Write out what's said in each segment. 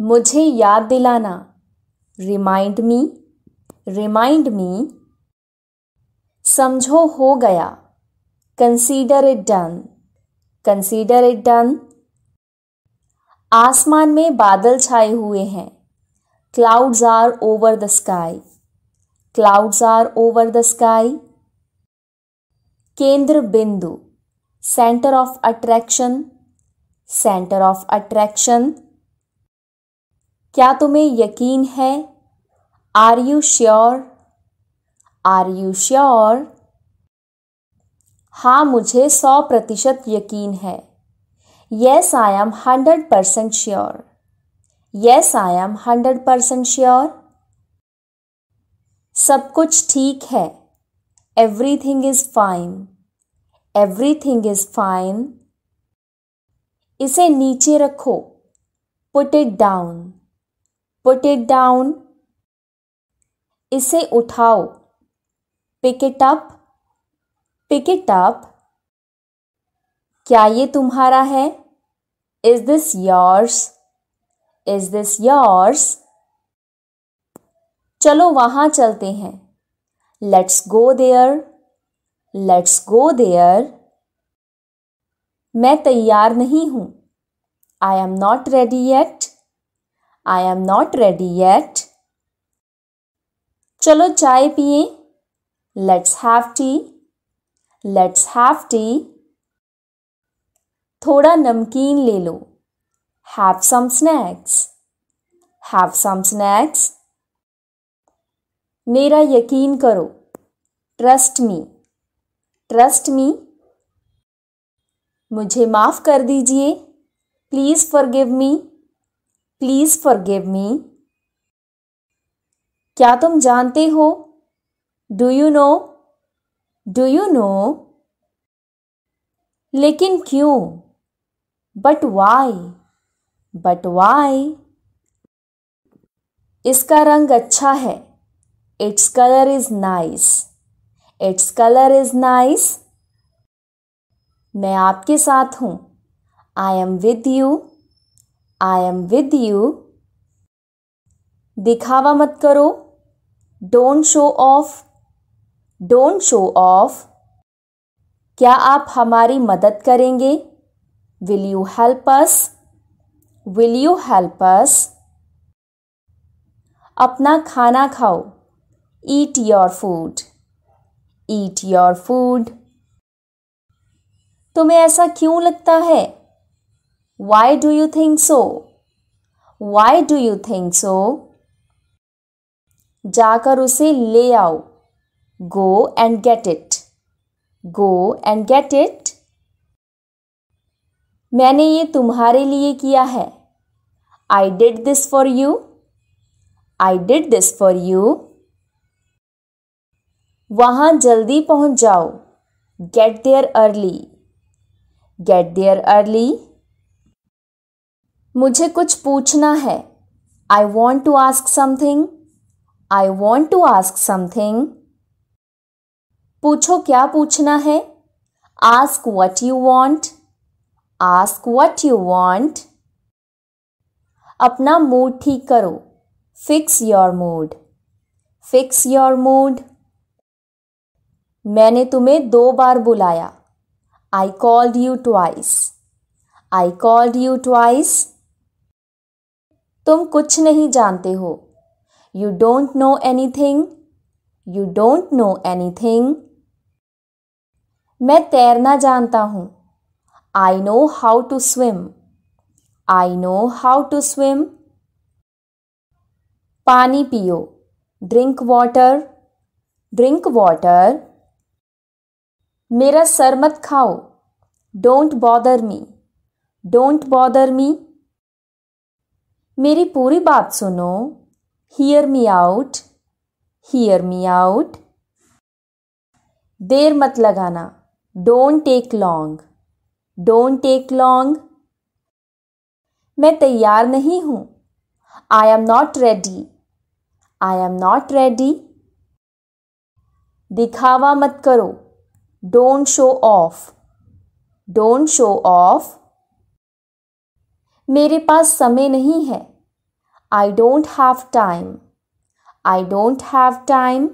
मुझे याद दिलाना रिमाइंड मी रिमाइंड मी समझो हो गया consider it done consider it done आसमान में बादल छाए हुए हैं clouds are over the sky clouds are over the sky केंद्र बिंदु centre of attraction centre of attraction क्या तुम्हें यकीन है are you sure are you sure हाँ मुझे सौ प्रतिशत यकीन है yes I am hundred percent sure yes I am hundred percent sure सब कुछ ठीक है everything is fine every everything is fine इसे नीचे रखो put it down put it down इसे उठाओ pick it up pick it up क्या ये तुम्हारा है is this yours is this yours चलो वहां चलते हैं let's go there let's go there मैं तैयार नहीं हूं I am not ready at I am not ready yet चलो चाय पिए let's have tea let's have tea थोड़ा नमकीन ले लो have some snacks have some snacks मेरा यकीन करो ट्रस्ट मी ट्रस्ट मी मुझे माफ़ कर दीजिए please forgive me please forgive me क्या तुम जानते हो do you know do you know लेकिन क्यों बट वाई बट वाई इसका रंग अच्छा है it's colour is nice it's colour is nice मैं आपके साथ हूं I am with you I am with you दिखावा मत करो don't show off don't show off क्या आप हमारी मदद करेंगे will you help us will you help us अपना खाना खाओ eat your food eat your food तुम्हें ऐसा क्यों लगता है Why do you think so? Why do you think so? जाकर उसे ले आओ Go and get it. Go and get it. मैंने ये तुम्हारे लिए किया है I did this for you I did this for you वहां जल्दी पहुंच जाओ get there early get there early मुझे कुछ पूछना है I want to ask something I want to ask something पूछो क्या पूछना है ask what you want ask what you want अपना मूड ठीक करो fix your mood fix your mood मैंने तुम्हें दो बार बुलाया I called you twice I called you twice तुम कुछ नहीं जानते हो you don't know anything you don't know anything मैं तैरना जानता हूँ I know how to swim I know how to swim पानी पियो ड्रिंक वाटर ड्रिंक वाटर मेरा सर मत खाओ don't bother me don't bother me मेरी पूरी बात सुनो hear me out hear me out देर मत लगाना don't take long don't take long मैं तैयार नहीं हूं I am not ready I am not ready दिखावा मत करो don't show off don't show off मेरे पास समय नहीं है I don't have time I don't have time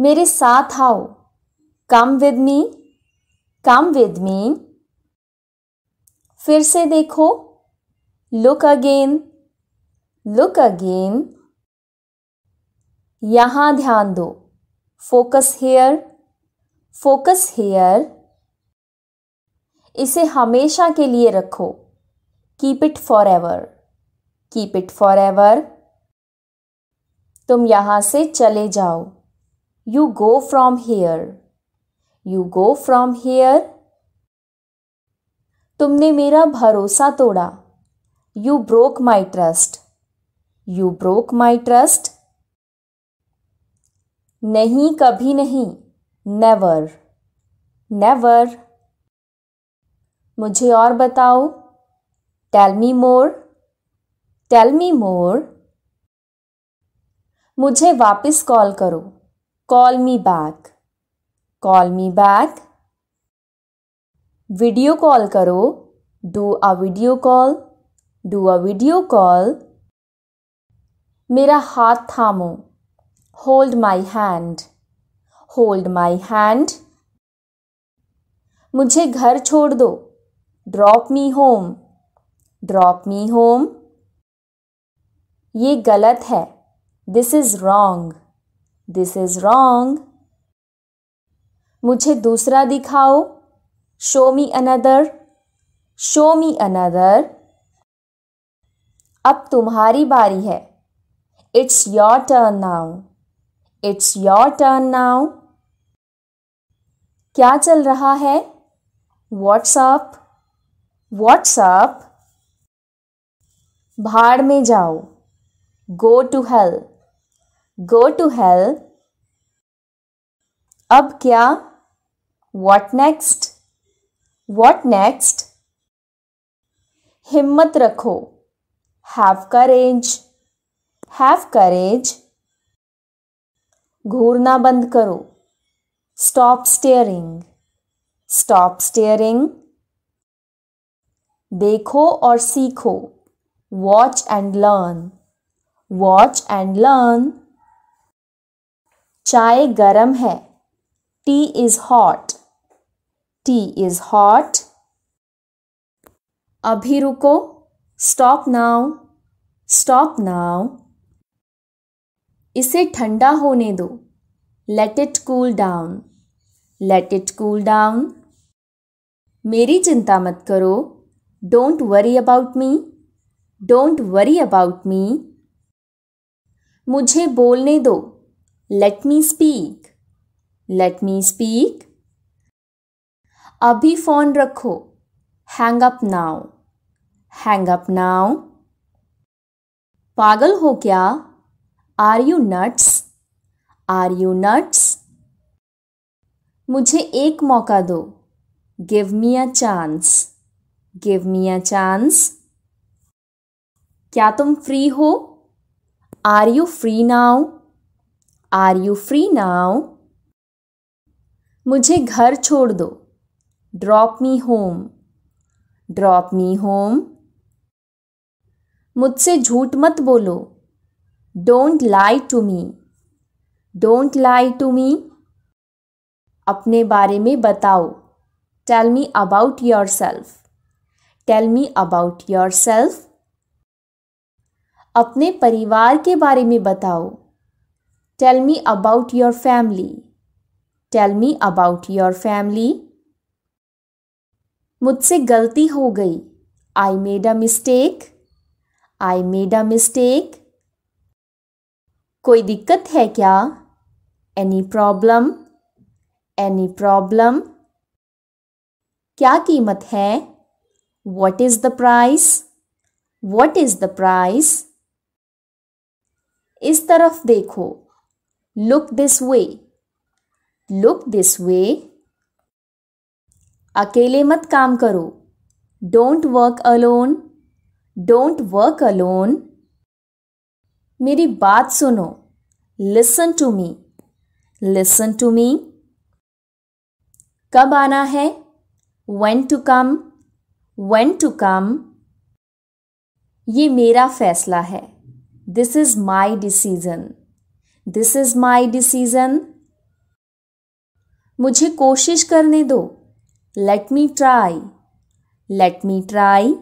मेरे साथ आओ come with me come with me फिर से देखो लुक अगेन लुक अगेन यहां ध्यान दो फोकस हेयर फोकस हेयर इसे हमेशा के लिए रखो keep it for ever keep it for ever तुम यहां से चले जाओ you go from here you go from here तुमने मेरा भरोसा तोड़ा you broke my trust you broke my trust नहीं कभी नहीं नेवर नेवर मुझे और बताओ टेल मी मोर टेल मी मोर मुझे वापस कॉल करो call me back call me back video call करो do a video call do a video call मेरा हाथ थामो hold my hand hold my hand मुझे घर छोड़ दो drop me home drop me home ये गलत है this is wrong this is wrong मुझे दूसरा दिखाओ show me another show me another अब तुम्हारी बारी है it's your turn now it's your turn now क्या चल रहा है व्हाट्सअप व्हाट्सअप भाड़ में जाओ go to hell go to hell अब क्या वॉट नेक्स्ट वॉट नेक्स्ट हिम्मत रखो हैव करेज हैव करेज घूरना बंद करो स्टॉप स्टेयरिंग स्टॉप स्टेयरिंग देखो और सीखो watch and learn watch and learn चाय गरम है tea is hot tea is hot अभी रुको स्टॉप नाउ स्टॉप नाउ इसे ठंडा होने दो let it cool down let it cool down मेरी चिंता मत करो don't worry about me don't worry about me मुझे बोलने दो let me speak let me speak अभी फोन रखो hang up now hang up now पागल हो क्या are you nuts are you nuts मुझे एक मौका दो give me a chance give me a chance क्या तुम फ्री हो are you free now are you free now मुझे घर छोड़ दो drop me home drop me home मुझसे झूठ मत बोलो don't lie to me don't lie to me अपने बारे में बताओ tell me about yourself tell me about yourself अपने परिवार के बारे में बताओ tell me about your family tell me about your family मुझसे गलती हो गई I made a mistake I made a mistake कोई दिक्कत है क्या एनी प्रॉब्लम एनी प्रॉब्लम क्या कीमत है What is the price? What is the price? इस तरफ देखो Look this way. Look this way. अकेले मत काम करो Don't work alone. Don't work alone. मेरी बात सुनो Listen to me. Listen to me. कब आना है When to come. when to come ये मेरा फैसला है this is my decision this is my decision मुझे कोशिश करने दो let me try let me try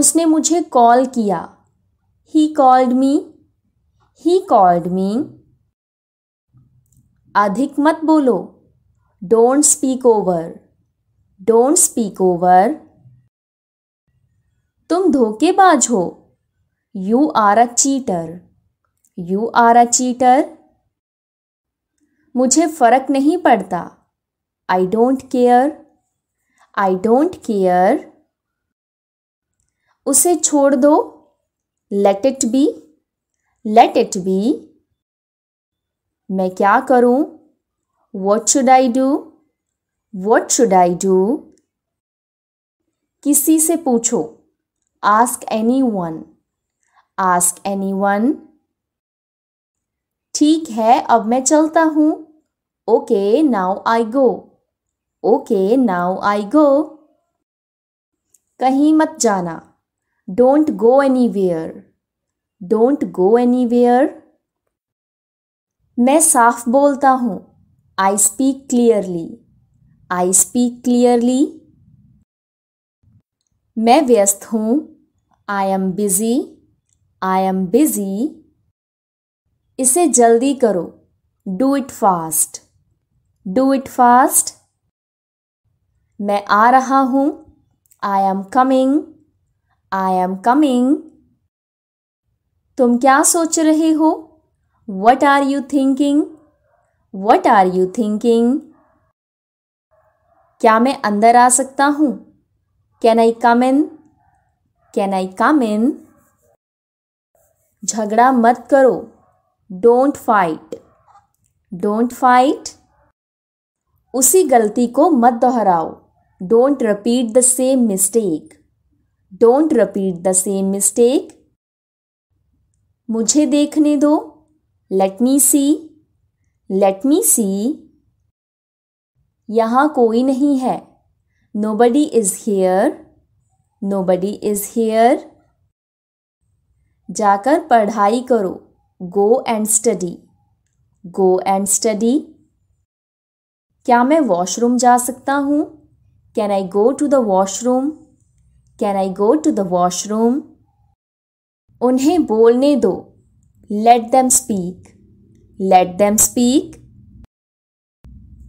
उसने मुझे कॉल किया he called me he called me अधिक मत बोलो don't speak over don't speak over तुम धोखेबाज हो you are a cheater you are a cheater मुझे फ़र्क नहीं पड़ता I don't care I don't care उसे छोड़ दो let it be let it be मैं क्या करूं what should I do what should I do किसी से पूछो ask anyone ask anyone ठीक है अब मैं चलता हूं okay now I go okay now I go कहीं मत जाना don't go anywhere don't go anywhere मैं साफ बोलता हूं I speak clearly I speak clearly मैं व्यस्त हूँ I am busy I am busy इसे जल्दी करो do it fast do it fast मैं आ रहा हूँ I am coming I am coming तुम क्या सोच रहे हो what are you thinking what are you thinking क्या मैं अंदर आ सकता हूँ can I come in can I कम इन झगड़ा मत करो डोंट फाइट डोंट फाइट उसी गलती को मत दोहराओ don't repeat the same mistake don't repeat the same mistake मुझे देखने दो लेट मी सी लेट मी सी यहाँ कोई नहीं है nobody is here nobody is here जाकर पढ़ाई करो go and study go and study क्या मैं वॉशरूम जा सकता हूँ can I go to the washroom can I go to the washroom उन्हें बोलने दो let them speak let them speak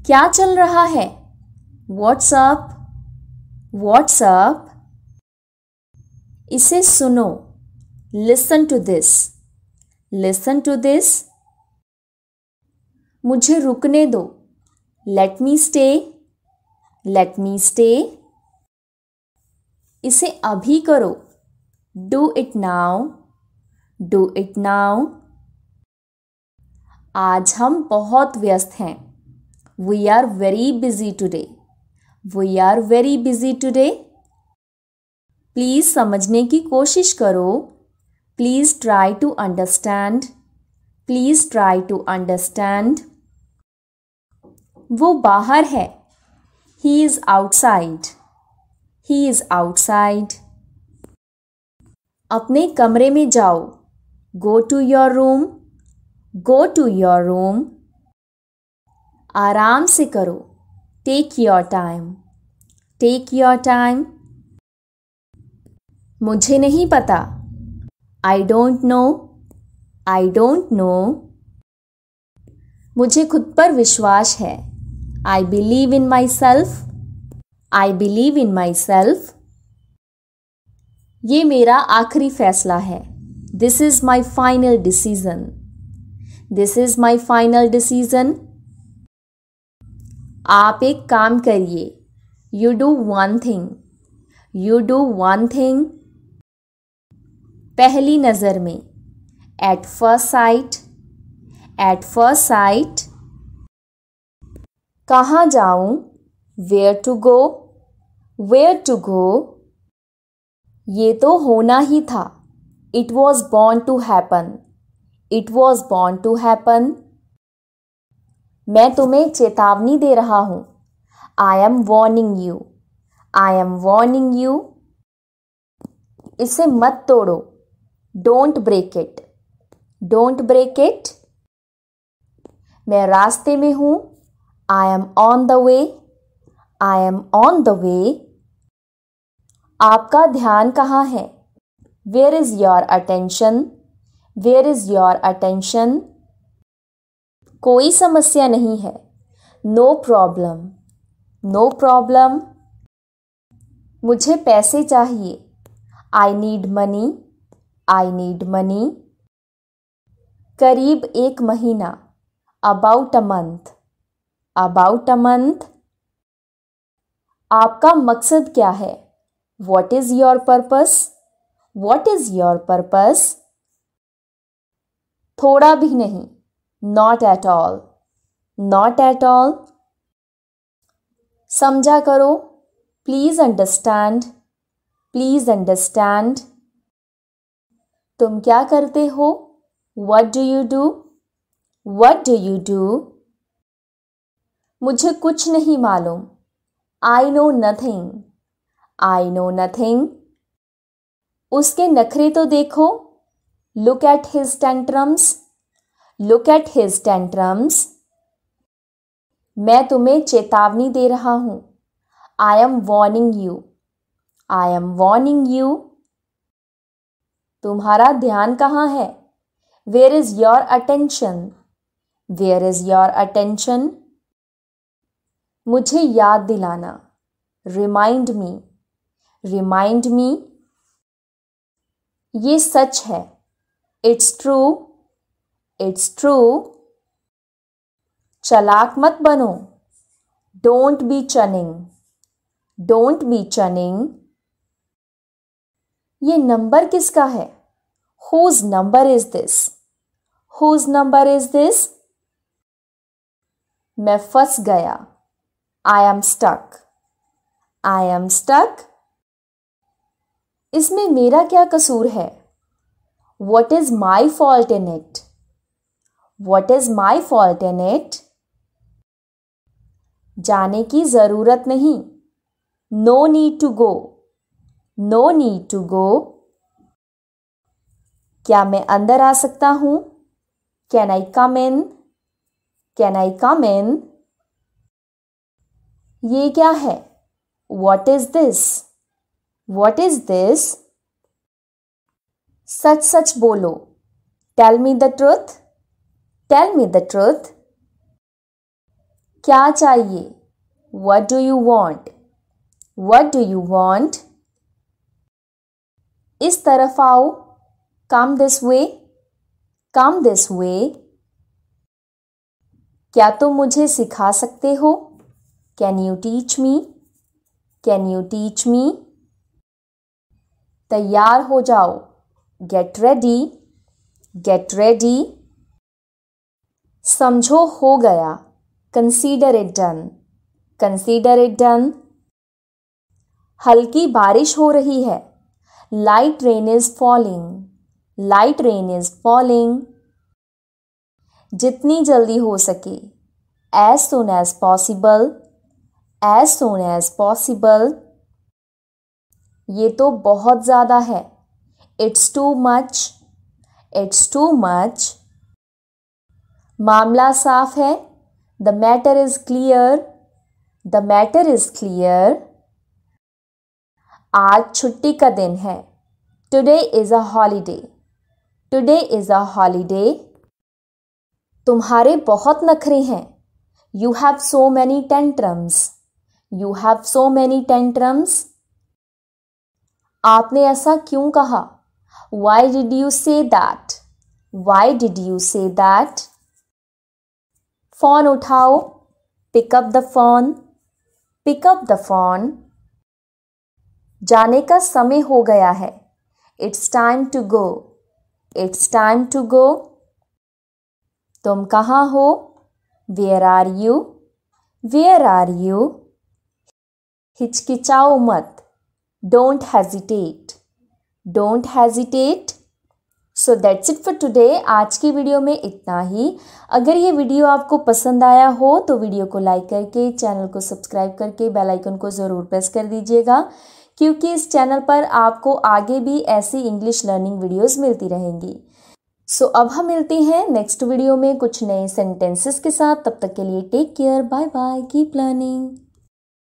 क्या चल रहा है व्हाट्सअप व्हाट्सअप इसे सुनो listen to this listen to this मुझे रुकने दो let me stay let me stay इसे अभी करो do it now do it now आज हम बहुत व्यस्त हैं We are very busy today. We are very busy today. Please समझने की कोशिश करो please try to understand please try to understand वो बाहर है he is outside he is outside अपने कमरे में जाओ go to your room go to your room आराम से करो take your time take your time मुझे नहीं पता I don't know I don't know मुझे खुद पर विश्वास है I believe in myself I believe in my self ये मेरा आखिरी फैसला है this is my final decision this is my final decision आप एक काम करिए you do one thing you do one thing पहली नज़र में at first sight at first sight कहाँ जाऊँ where to go where to go ये तो होना ही था it was born to happen it was born to happen मैं तुम्हें चेतावनी दे रहा हूं I am warning you I am warning you इसे मत तोड़ो don't break it don't break it मैं रास्ते में हूं I am on the way I am on the way आपका ध्यान कहाँ है where is your attention where is your attention कोई समस्या नहीं है नो प्रॉब्लम नो प्रॉब्लम मुझे पैसे चाहिए I need money I need money करीब एक महीना about a month about a month आपका मकसद क्या है what is your purpose what is your purpose थोड़ा भी नहीं not at all not at all समझा करो प्लीज़ अंडरस्टैंड प्लीज़ अंडरस्टैंड तुम क्या करते हो what do you do what do you do मुझे कुछ नहीं मालूम I know nothing I know nothing उसके नखरे तो देखो look at his tantrums look at his tantrums मैं तुम्हें चेतावनी दे रहा हूं I am warning you I am warning you तुम्हारा ध्यान कहाँ है where is your attention where is your attention मुझे याद दिलाना रिमाइंड मी रिमाइंड मी ये सच है इट्स ट्रू इट्स ट्रू चलाक मत बनो don't be cunning don't be cunning ये नंबर किसका है whose number is this whose number is this मैं फंस गया I am stuck I am stuck इसमें मेरा क्या कसूर है what is my fault in it what is my fault in it जाने की ज़रूरत नहीं no need to go no need to go क्या मैं अंदर आ सकता हूं can I come in can I कम इन ये क्या है what is this what is this सच सच बोलो tell me the truth tell me the truth क्या चाहिए what do you want what do you want इस तरफ आओ come this way come this way क्या तुम मुझे सिखा सकते हो can you teach me can you teach me तैयार हो जाओ गेट रेडी गेट रेडी समझो हो गया consider it done consider it done हल्की बारिश हो रही है light rain is falling light rain is falling जितनी जल्दी हो सके as soon as possible as soon as possible ये तो बहुत ज़्यादा है it's too much it's too much मामला साफ है the matter is clear the matter is clear आज छुट्टी का दिन है today is a holiday today is a holiday तुम्हारे बहुत नखरे हैं you have so many tantrums you have so many tantrums आपने ऐसा क्यों कहा why did you say that why did you say that phone उठाओ pick up the phone pick up the phone जाने का समय हो गया है it's time to go it's time to go तुम कहाँ हो where are you where are you हिचकिचाओ मत don't hesitate don't hesitate so that's it for today आज की वीडियो में इतना ही अगर ये वीडियो आपको पसंद आया हो तो वीडियो को लाइक करके चैनल को सब्सक्राइब करके बेल आइकन को ज़रूर प्रेस कर दीजिएगा क्योंकि इस चैनल पर आपको आगे भी ऐसी इंग्लिश लर्निंग वीडियोस मिलती रहेंगी सो so, अब हम मिलते हैं नेक्स्ट वीडियो में कुछ नए सेंटेंसेस के साथ तब तक के लिए take care bye bye keep learning